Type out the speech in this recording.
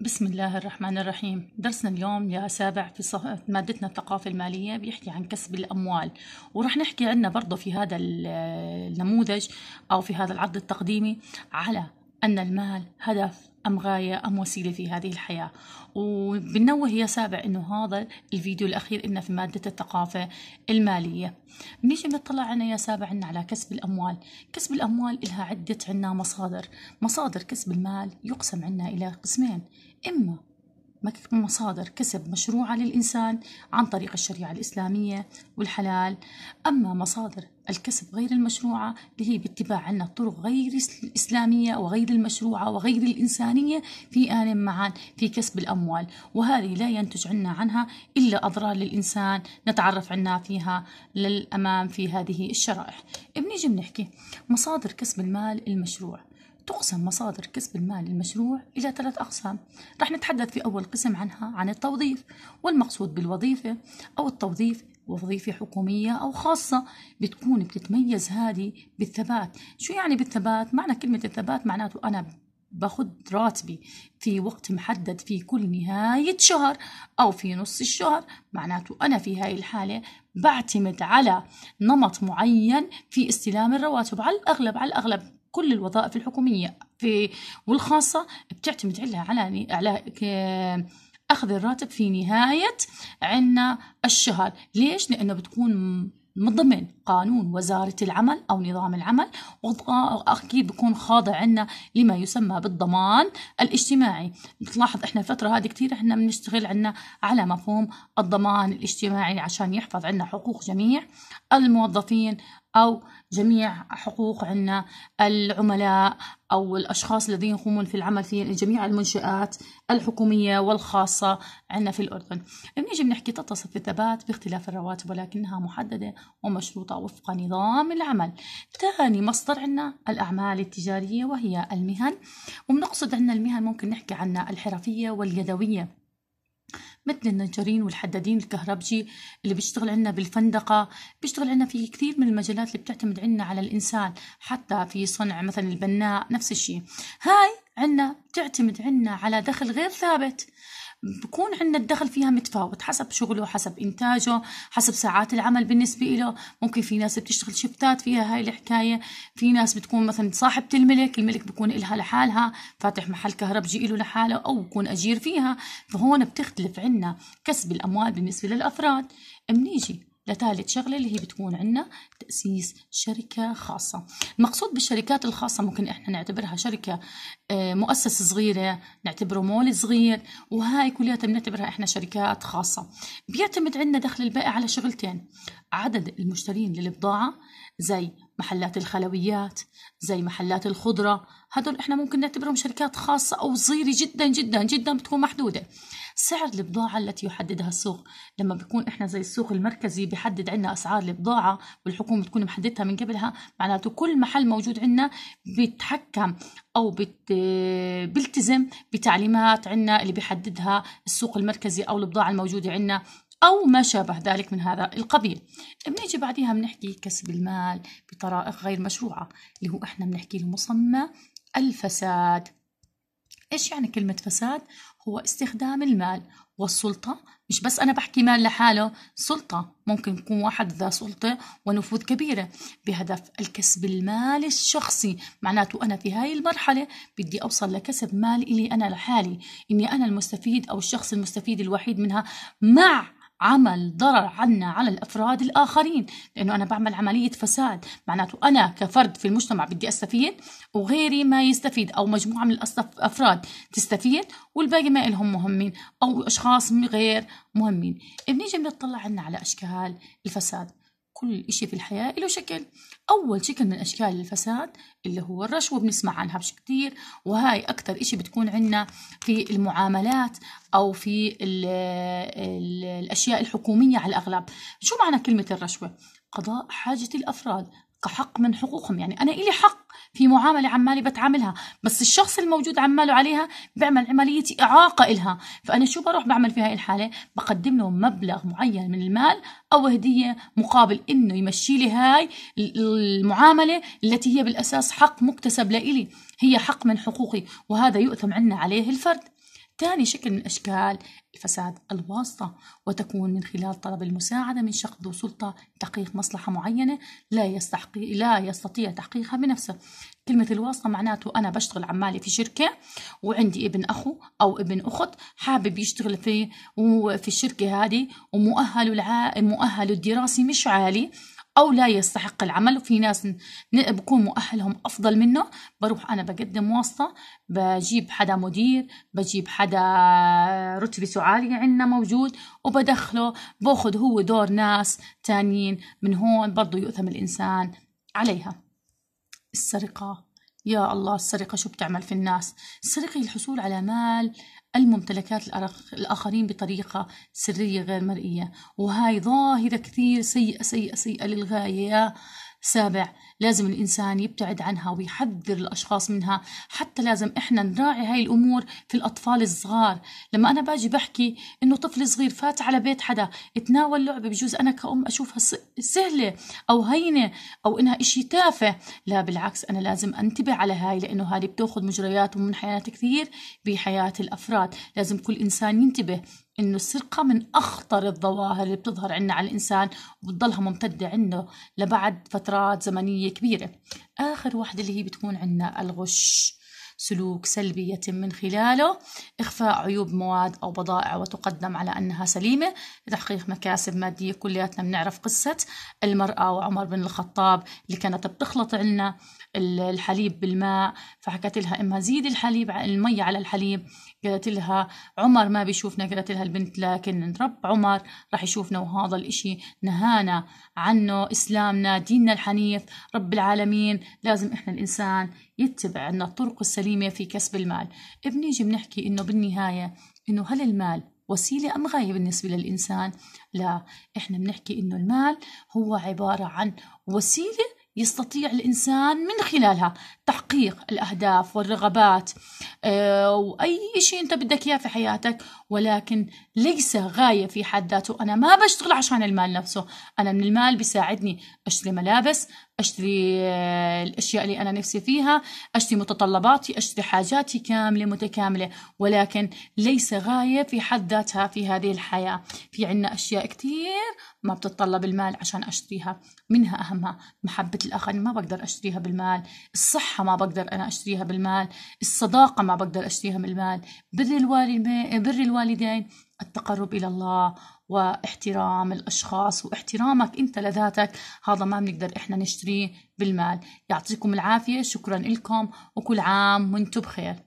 بسم الله الرحمن الرحيم درسنا اليوم يا سابع في صف... مادتنا الثقافة المالية بيحكي عن كسب الأموال ورح نحكي عنا برضو في هذا النموذج أو في هذا العرض التقديمي على أن المال هدف أم غاية أم وسيلة في هذه الحياة وبنوه يا سابع أنه هذا الفيديو الأخير إنه في مادة الثقافة المالية بنيجي بنطلع عنا يا سابع عنا على كسب الأموال كسب الأموال إلها عدة عنا مصادر مصادر كسب المال يقسم عنا إلى قسمين إما مصادر كسب مشروعة للإنسان عن طريق الشريعة الإسلامية والحلال أما مصادر الكسب غير المشروعة اللي هي باتباع عنا طرق غير الإسلامية وغير المشروعة وغير الإنسانية في آن معا في كسب الأموال وهذه لا ينتج عنا عنها إلا أضرار للإنسان نتعرف عنا فيها للأمام في هذه الشرائح بنيجي بنحكي مصادر كسب المال المشروع تقسم مصادر كسب المال للمشروع إلى ثلاث أقسام رح نتحدث في أول قسم عنها عن التوظيف والمقصود بالوظيفة أو التوظيف وظيفة حكومية أو خاصة بتكون بتتميز هذه بالثبات شو يعني بالثبات؟ معنى كلمة الثبات معناته أنا باخد راتبي في وقت محدد في كل نهاية شهر أو في نص الشهر معناته أنا في هاي الحالة بعتمد على نمط معين في استلام الرواتب على الأغلب على الأغلب كل الوظائف الحكومية في والخاصة بتعتمد على على أخذ الراتب في نهاية عنا الشهر ليش؟ لأنه بتكون من ضمن قانون وزارة العمل أو نظام العمل وأكيد بكون خاضع عنا لما يسمى بالضمان الاجتماعي بتلاحظ إحنا الفترة هذه كثير إحنا بنشتغل عنا على مفهوم الضمان الاجتماعي عشان يحفظ عنا حقوق جميع الموظفين أو جميع حقوق عنا العملاء أو الأشخاص الذين يقومون في العمل في جميع المنشآت الحكومية والخاصة عنا في الأردن بنيجي بنحكي تتصف بالثبات باختلاف الرواتب ولكنها محددة ومشروطة وفق نظام العمل ثاني مصدر عنا الأعمال التجارية وهي المهن وبنقصد عنا المهن ممكن نحكي عنا الحرفية واليدوية مثل النجارين والحدادين الكهربجي اللي بيشتغل عندنا بالفندقة بيشتغل عندنا في كثير من المجالات اللي بتعتمد عندنا على الإنسان حتى في صنع مثلا البناء نفس الشيء هاي عندنا بتعتمد عندنا على دخل غير ثابت بكون عندنا الدخل فيها متفاوت حسب شغله حسب إنتاجه حسب ساعات العمل بالنسبة له ممكن في ناس بتشتغل شفتات فيها هاي الحكاية في ناس بتكون مثلا صاحبة الملك الملك بكون إلها لحالها فاتح محل كهربجي له لحاله أو بكون أجير فيها فهون بتختلف عندنا كسب الأموال بالنسبة للأفراد منيجي لثالث شغلة اللي هي بتكون عندنا تأسيس شركة خاصة المقصود بالشركات الخاصة ممكن إحنا نعتبرها شركة آه، مؤسسة صغيرة نعتبره مول صغير وهاي كلها بنعتبرها إحنا شركات خاصة بيعتمد عندنا دخل البائع على شغلتين عدد المشترين للبضاعة زي محلات الخلويات زي محلات الخضرة هدول احنا ممكن نعتبرهم شركات خاصة أو صغيرة جدا جدا جدا بتكون محدودة سعر البضاعة التي يحددها السوق لما بيكون احنا زي السوق المركزي بيحدد عنا أسعار البضاعة والحكومة تكون محددتها من قبلها معناته كل محل موجود عنا بيتحكم أو بت... بيلتزم بتعليمات عنا اللي بيحددها السوق المركزي أو البضاعة الموجودة عنا أو ما شابه ذلك من هذا القبيل بنيجي بعدها بنحكي كسب المال بطرائق غير مشروعة اللي هو إحنا بنحكي المصمم الفساد إيش يعني كلمة فساد؟ هو استخدام المال والسلطة مش بس أنا بحكي مال لحاله سلطة ممكن يكون واحد ذا سلطة ونفوذ كبيرة بهدف الكسب المال الشخصي معناته أنا في هاي المرحلة بدي أوصل لكسب مال إلي أنا لحالي إني أنا المستفيد أو الشخص المستفيد الوحيد منها مع عمل ضرر عنا على الافراد الاخرين لانه انا بعمل عمليه فساد معناته انا كفرد في المجتمع بدي استفيد وغيري ما يستفيد او مجموعه من الافراد تستفيد والباقي ما لهم مهمين او اشخاص غير مهمين بنيجي بنطلع عنا على اشكال الفساد كل شيء في الحياة له شكل أول شكل من أشكال الفساد اللي هو الرشوة بنسمع عنها بش كتير وهاي أكتر إشي بتكون عنا في المعاملات أو في الـ الـ الأشياء الحكومية على الأغلب شو معنى كلمة الرشوة؟ قضاء حاجة الأفراد كحق من حقوقهم يعني أنا إلي حق في معاملة عمالي بتعاملها بس الشخص الموجود عماله عليها بيعمل عملية إعاقة إلها فأنا شو بروح بعمل في هاي الحالة بقدم له مبلغ معين من المال أو هدية مقابل إنه يمشي لي هاي المعاملة التي هي بالأساس حق مكتسب لإلي هي حق من حقوقي وهذا يؤثم عنا عليه الفرد ثاني شكل من أشكال فساد الواسطة وتكون من خلال طلب المساعدة من شخص ذو سلطة لتحقيق مصلحة معينة لا يستحقي لا يستطيع تحقيقها بنفسه كلمة الواسطة معناته أنا بشتغل عمالي في شركة وعندي ابن أخو أو ابن أخت حابب يشتغل في في الشركة هذه ومؤهله الع... مؤهله الدراسي مش عالي أو لا يستحق العمل وفي ناس بكون مؤهلهم أفضل منه بروح أنا بقدم واسطة بجيب حدا مدير بجيب حدا رتبته عالية عندنا موجود وبدخله باخذ هو دور ناس تانيين من هون برضه يؤثم الإنسان عليها السرقة يا الله السرقة شو بتعمل في الناس السرقة هي الحصول على مال الممتلكات الآخرين بطريقة سرية غير مرئية وهاي ظاهرة كثير سيئة سيئة سيئة للغاية يا سابع لازم الإنسان يبتعد عنها ويحذر الأشخاص منها حتى لازم إحنا نراعي هاي الأمور في الأطفال الصغار لما أنا باجي بحكي إنه طفل صغير فات على بيت حدا اتناول لعبة بجوز أنا كأم أشوفها سهلة أو هينة أو إنها إشي تافه لا بالعكس أنا لازم أنتبه على هاي لأنه هذه بتأخذ مجريات من كثير بحياة الأفراد لازم كل إنسان ينتبه انه السرقه من اخطر الظواهر اللي بتظهر عنا على الانسان وبتضلها ممتده عنه لبعد فترات زمنيه كبيره اخر واحده اللي هي بتكون عنا الغش سلوك سلبي يتم من خلاله إخفاء عيوب مواد أو بضائع وتقدم على أنها سليمة لتحقيق مكاسب مادية كلياتنا بنعرف قصة المرأة وعمر بن الخطاب اللي كانت بتخلط لنا الحليب بالماء فحكت لها إما زيد الحليب المي على الحليب قالت لها عمر ما بيشوفنا قالت لها البنت لكن رب عمر راح يشوفنا وهذا الإشي نهانا عنه إسلامنا ديننا الحنيف رب العالمين لازم إحنا الإنسان يتبع عنا الطرق السليمة في كسب المال إيه بنيجي بنحكي إنه بالنهاية إنه هل المال وسيلة أم غاية بالنسبة للإنسان لا إحنا بنحكي إنه المال هو عبارة عن وسيلة يستطيع الإنسان من خلالها تحقيق الأهداف والرغبات آه، وأي شيء أنت بدك إياه في حياتك ولكن ليس غاية في حد ذاته أنا ما بشتغل عشان المال نفسه أنا من المال بيساعدني أشتري ملابس اشتري آه، الاشياء اللي انا نفسي فيها اشتري متطلباتي اشتري حاجاتي كامله متكامله ولكن ليس غايه في حد ذاتها في هذه الحياه في عنا اشياء كثير ما بتتطلب المال عشان اشتريها منها اهمها محبه الاخرين ما بقدر اشتريها بالمال الصحه ما بقدر انا اشتريها بالمال الصداقه ما بقدر اشتريها بالمال بر الوالدين بر الوالدين التقرب إلى الله واحترام الأشخاص واحترامك أنت لذاتك هذا ما بنقدر إحنا نشتريه بالمال يعطيكم العافية شكرا لكم وكل عام وانتم بخير